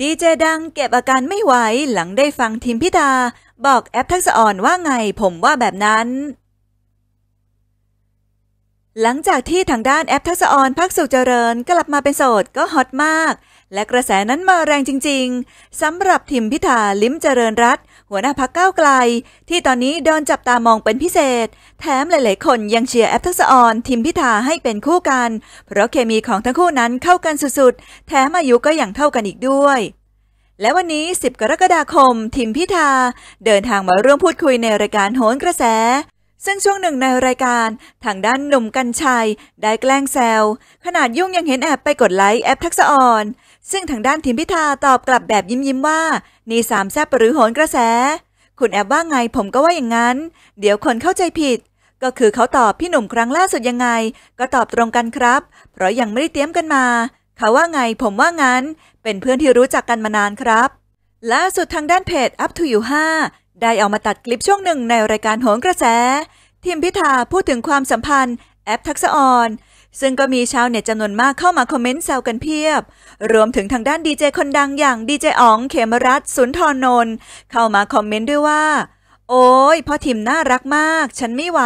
ดีเจดังเก็บอาการไม่ไหวหลังได้ฟังทิมพิธา บอกแอปทักษอ่อนว่าไงผมว่าแบบนั้น หลังจากที่ทางด้านแอปทักษอ่อนพักสุขเจริญ กลับมาเป็นโสดก็ฮอตมาก และกระแสนั้นมาแรงจริง ๆสำหรับทิมพิธาลิ้มเจริญรัตน์หัวหน้าพักเก้าไกล ที่ตอนนี้โดนจับตามองเป็นพิเศษ แถมหลายๆคน ยังเชียร์แอปทักษออน ทิมพิธาให้เป็นคู่กัน เพราะเคมีของทั้งคู่นั้นเข้ากันสุดๆ แถมอายุก็อย่างเท่ากันอีกด้วย และวันนี้ 10 กรกฎาคม ทิมพิธา เดินทางมาร่วมพูดคุยในรายการโหนกระแส ซึ่งช่วงหนึ่งในรายการทางด้านหนุ่มกัญชัยได้แกล้งแซวขนาดยุ่งยังเห็นแอบไปกดไลค์แอปทักษออนซึ่งทางด้านทีมพิธาตอบกลับแบบยิ้มยิ้มว่า นี่สามแซบหรือโหนกระแส คุณแอบว่าไงผมก็ว่าอย่างนั้น เดี๋ยวคนเข้าใจผิด ก็คือเขาตอบพี่หนุ่มครั้งล่าสุดยังไง ก็ตอบตรงกันครับ เพราะยังไม่ได้เตรียมกันมา เขาว่าไงผมว่างั้น เป็นเพื่อนที่รู้จักกันมานานครับล่าสุดทางด้านเพจ Up to You 5ได้เอามาตัดคลิปช่วงหนึ่งในรายการโหนกระแส ทีมพิธาพูดถึงความสัมพันธ์แอปทักษะออน ซึ่งก็มีชาวเน็ตจำนวนมากเข้ามาคอมเมนต์แซวกันเพียบ รวมถึงทางด้านดีเจคนดังอย่างดีเจอ๋อง เขมรัตสุนทรนนท์เข้ามาคอมเมนต์ด้วยว่า โอ้ยพ่อทิมน่ารักมาก ฉันไม่ไหว